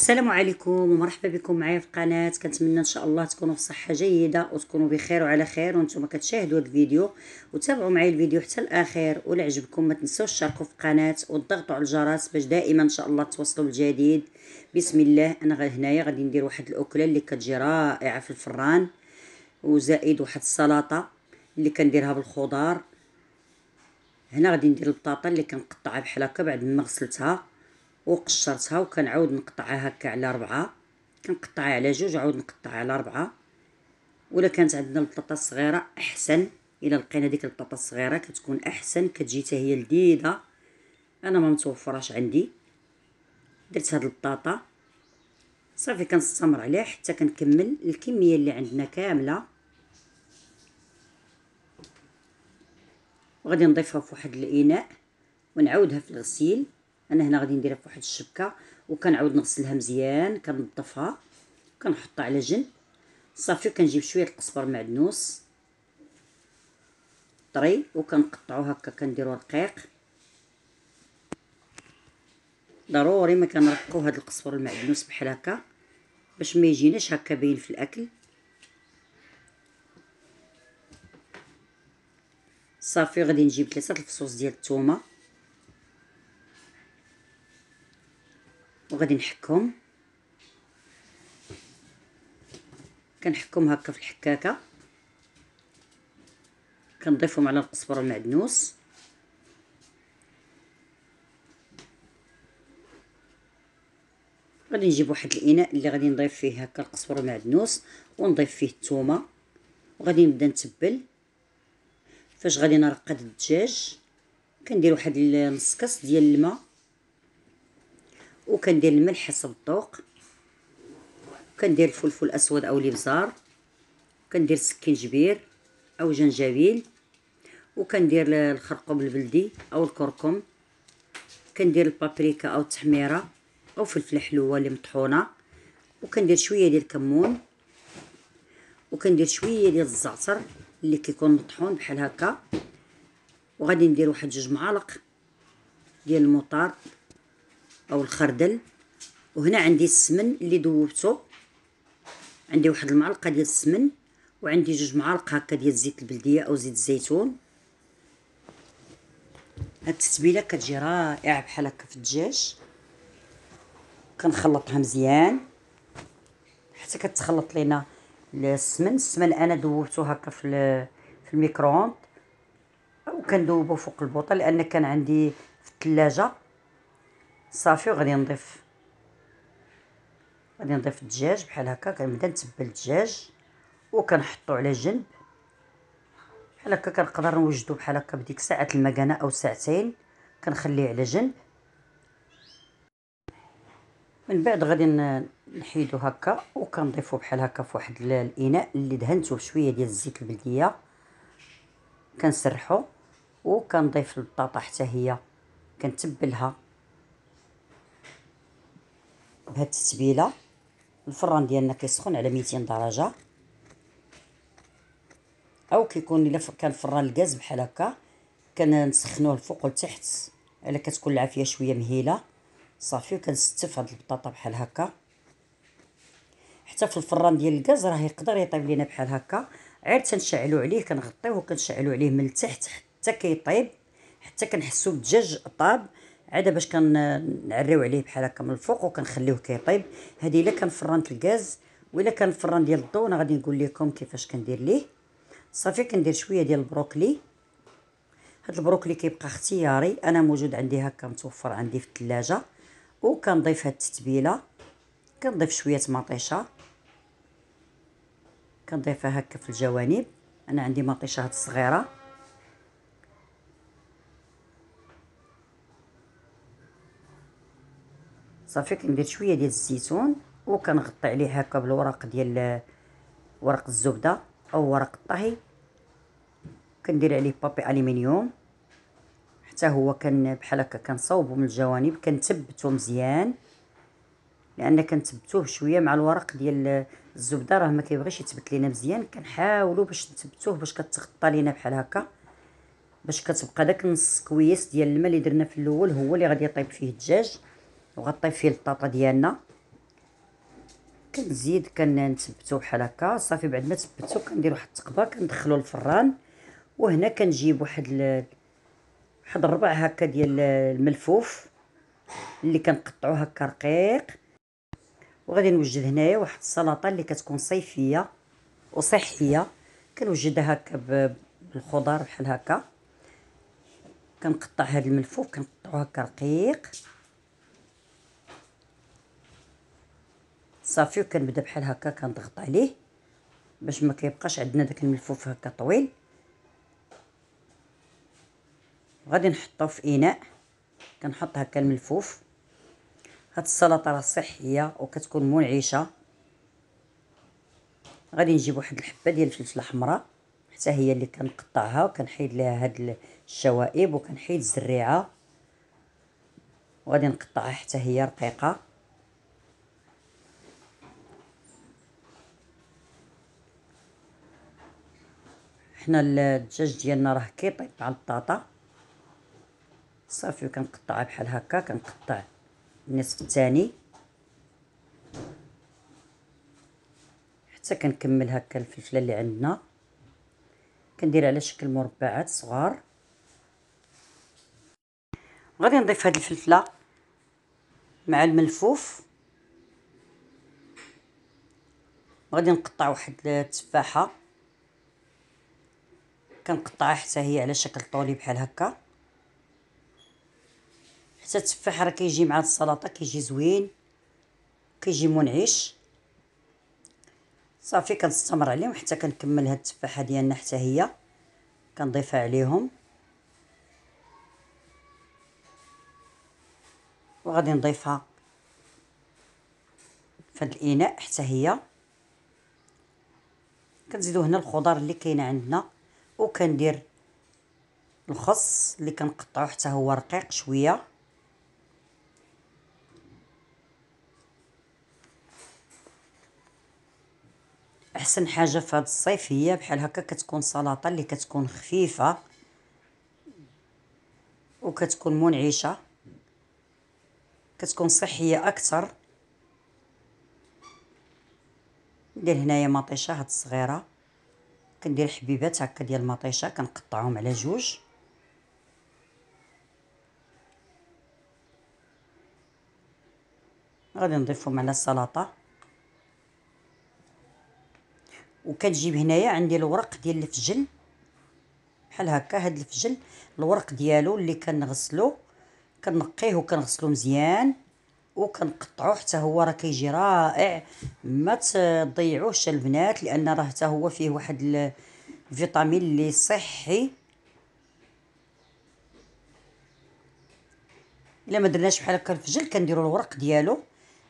السلام عليكم ومرحبا بكم معايا في القناه كنتمنى ان شاء الله تكونوا في صحه جيده وتكونوا بخير وعلى خير وانتم كتشاهدوا الفيديو وتابعوا معايا الفيديو حتى الاخير ولا عجبكم ما تنسوش تشاركوا في القناه وتضغطوا على الجرس باش دائما ان شاء الله توصلوا بالجديد بسم الله انا هنايا غادي ندير واحد الاكله اللي كتجي رائعه في الفران وزائد واحد السلطه اللي كنديرها بالخضار هنا غادي ندير البطاطا اللي كنقطعها بحال هكا بعد ما غسلتها وقشرتها وكنعاود نقطعها هكا على ربعة كنقطعها على جوج عاود نقطعها على ربعة ولا كانت عندنا البطاطا صغيرة احسن الا لقينا ديك البطاطا الصغيره كتكون احسن كتجي حتى هي لذيذه انا ما متوفراش عندي درت هاد البطاطا صافي كنستمر عليه حتى كنكمل الكميه اللي عندنا كامله وغادي نضيفها في واحد الاناء ونعاودها في الغسيل انا هنا غادي نديرها فواحد الشبكه وكنعاود نغسلها مزيان كنضفها كنحطها على جنب صافي كنجيب شويه القزبر معدنوس طري وكنقطعو هكا كنديرو رقيق ضروري ما كنرقو هاد القزبر المعدنوس بحال هكا باش ما يجيناش هكا باين في الاكل صافي غادي نجيب ثلاثه الفصوص ديال الثومه وغادي نحكهم كنحكهم هكا في الحكاكه كنضيفهم على القزبر المعدنوس غادي نجيب واحد الاناء اللي غادي نضيف فيه هكا القزبر المعدنوس ونضيف فيه الثومه وغادي نبدا نتبل فاش غادي نرقد الدجاج كندير واحد نص كاس ديال الماء وكندير الملح حسب الذوق كندير الفلفل الاسود او الابزار كندير سكينجبير او جنجبيل وكندير الخرقوم البلدي او الكركم كندير البابريكا او التحميره او فلفله حلوه اللي مطحونه وكندير شويه ديال الكمون وكندير شويه ديال الزعتر اللي كيكون مطحون بحال هكا وغادي ندير واحد جوج معالق ديال المطار او الخردل وهنا عندي السمن اللي ذوبته عندي واحد المعلقه ديال السمن وعندي جوج معالق هكا ديال زيت البلديه او زيت الزيتون هاد التتبيله كتجي رائعه بحال هكا في الدجاج كنخلطها مزيان حتى كتخلط لينا السمن السمن انا ذوبته هكا في في الميكرووند وكندوبو فوق البوطه لان كان عندي في الثلاجه صافي وغادي نضيف غادي نضيف الدجاج بحال هكا كنبدا نتبل الدجاج وكنحطو على جنب بحال هكا كنقدر نوجدو بحال هكا بديك ساعه المكانه او ساعتين كنخليه على جنب من بعد غادي نحيدو هكا وكنضيفو بحال هكا في واحد الاناء اللي دهنتو بشويه ديال الزيت البلديه كنسرحو وكنضيف البطاطا حتى هي كنتبلها بهاد التتبيله الفران ديالنا كيسخن على 200 درجه او كيكون الا كان فران الغاز بحال هكا كنسخنوه الفوق والتحت الا كتكون العافيه شويه مهيله صافي وكنستف هاد البطاطا بحال هكا حتى في الفران ديال الغاز راه يقدر يطيب لينا بحال هكا عاد تنشعلو عليه كنغطيوه وكنشعلو عليه من التحت حتى كيطيب حتى كنحسو بالدجاج طاب عاد باش كنعريو عليه بحال هكا من الفوق وكنخليوه كيطيب هذه الا كان فرانت الغاز والا كان فران ديال الضو انا غادي نقول لكم كيفاش كندير ليه صافي كندير شويه ديال البروكلي هاد البروكلي كيبقى اختياري انا موجود عندي هكا متوفر عندي في الثلاجه وكنضيف هاد التتبيله كنضيف شويه مطيشه كنضيفها هكا في الجوانب انا عندي مطيشه هاد الصغيره صافي كندير شويه ديال الزيتون وكنغطي عليه هكا بالورق ديال ورق الزبده او ورق الطهي كندير عليه بابي الومنيوم حتى هو كان بحال هكا كنصاوبو من الجوانب كنثبتو مزيان لان كنثبتوه شويه مع الورق ديال الزبده راه ما كيبغيش يثبت لينا مزيان كنحاولوا باش نثبتوه باش كتغطى لينا بحال هكا باش كتبقى داك نص كويس ديال الماء اللي درنا في الاول هو اللي غادي يطيب فيه الدجاج وغطي فيه البطاطا ديالنا كنزيد كنثبتو بحال هكا صافي بعد ما ثبتو كندير واحد التقبه كندخلو الفران وهنا كنجيب واحد ال... واحد الربع هكا ديال الملفوف اللي كنقطعو هكا رقيق وغادي نوجد هنايا واحد السلطه اللي كتكون صيفيه وصحيه كنوجدها هكا بالخضر بحال هكا كنقطع هاد الملفوف كنقطعو هكا رقيق صافي وكنبدا بحال هكا كنضغط عليه باش ما كيبقاش عندنا داك الملفوف هكا طويل غادي نحطو في اناء كنحط هكا الملفوف هاد السلطه راه صحيه وكتكون منعشه غادي نجيب واحد الحبه ديال الفلفله حمراء حتى هي اللي كنقطعها وكنحيد ليها هاد الشوائب وكنحيد الزريعه وغادي نقطعها حتى هي رقيقه حنا الدجاج ديالنا راه كيطيب مع البطاطا صافي كنقطعها بحال هكا كنقطع النصف الثاني حتى كنكمل هكا الفلفله اللي عندنا كندير على شكل مربعات صغار غادي نضيف هذه الفلفله مع الملفوف غادي نقطع واحد التفاحه كنقطعها حتى هي على شكل طولي بحال هكا حتى التفاح راه كيجي مع السلطه كيجي زوين كيجي منعش صافي كنستمر عليهم حتى كنكمل هاد التفاحه ديالنا حتى هي كنضيفها عليهم وغادي نضيفها في هاد الاناء حتى هي كنزيدو هنا الخضار اللي كاينه عندنا وكندير الخص اللي كنقطعو حتى هو رقيق شويه احسن حاجه في هذا الصيف هي بحال هكا كتكون سلطه اللي كتكون خفيفه وكتكون منعشه كتكون صحيه اكثر ندير هنايا مطيشه هاد الصغيره كندير حبيبات هكا ديال المطيشه كنقطعهم على جوج غادي نضيفهم على السلطه وكتجيب هنايا عندي الورق ديال الفجل بحال هكا هاد الفجل الورق ديالو اللي كنغسلو كنقيه وكنغسلو مزيان وكنقطعو حتى هو راه كيجي رائع ما تضيعوهش البنات لان راه حتى هو فيه واحد الفيتامين اللي صحي الا ما درناش بحال هكا الفجل كنديروا الورق ديالو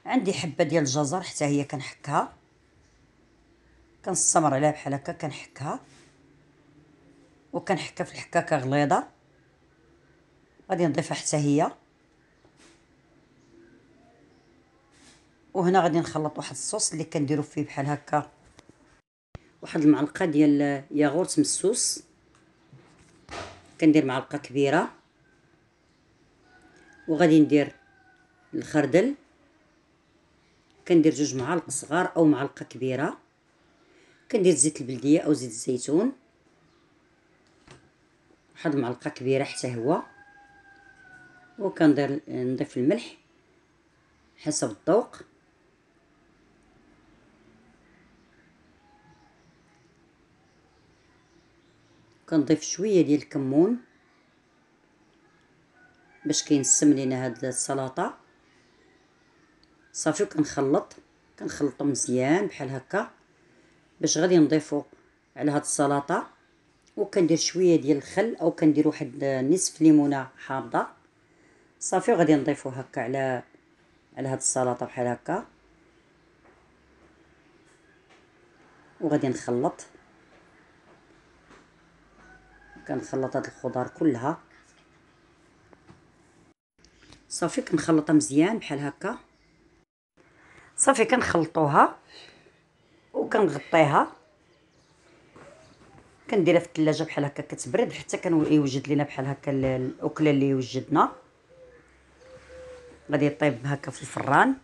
عندي حبه ديال الجزر حتى هي كنحكها كنستمر عليها بحال هكا كنحكها وكنحكها في الحكاكه غليظه غادي نضيفها حتى هي وهنا غادي نخلط واحد الصوص اللي كنديرو فيه بحال هكا واحد المعلقه ديال ياغورت مسوس كندير معلقه كبيره وغادي ندير الخردل كندير جوج معالق صغار او معلقه كبيره كندير زيت البلديه او زيت الزيتون واحد المعلقه كبيره حتى هو وكندير نضيف الملح حسب الذوق كنضيف شويه ديال الكمون باش كينسم لينا هاد السلطه صافي وكنخلط كنخلطو مزيان بحال هكا باش غادي نضيفو على هاد السلطه وكندير شويه ديال الخل او كندير واحد نصف ليمونه حامضه صافي وغادي نضيفو هكا على على هاد السلطه بحال هكا وغادي نخلط كنخلط هاد الخضار كلها صافي كنخلطها مزيان بحال هكا صافي كنخلطوها وكنغطيها كنديرها في الثلاجه بحال هكا كتبرد حتى كيوجد لينا بحال هكا الاكله اللي وجدنا غادي يطيب هكا في الفران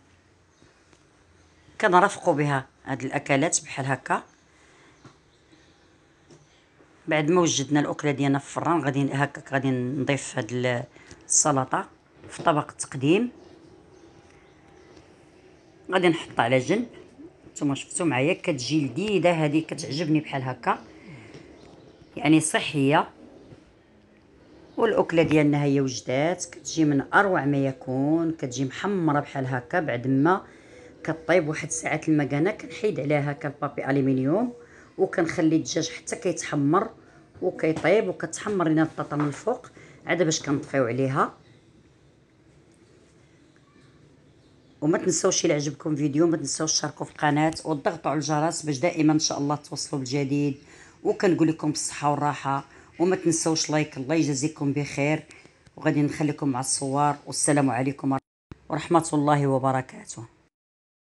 كنرافقوا بها هاد الاكلات بحال هكا بعد ما وجدنا الاكله ديالنا في الفران غادي هكاك غادي نضيف هاد السلطه في طبق التقديم غادي نحطها على جنب نتوما شفتوا معايا كتجي لذيذه هذه كتعجبني بحال هكا يعني صحيه والاكله ديالنا هي وجدات كتجي من اروع ما يكون كتجي محمره بحال هكا بعد ما كطيب واحد ساعات المكانه كنحيد عليها هكا البابي الومنيوم وكنخلي الدجاج حتى كيتحمر وكيطيب وكتحمر لينا البطاطا من الفوق عاد باش كنطفيو عليها وما تنساوش الى عجبكم الفيديو ما تنساوش تشاركوا في القناه وتضغطوا على الجرس باش دائما ان شاء الله توصلوا بالجديد وكنقول لكم بالصحه والراحه وما تنساوش لايك الله يجازيكم بخير وغادي نخليكم مع الصور والسلام عليكم ورحمه الله وبركاته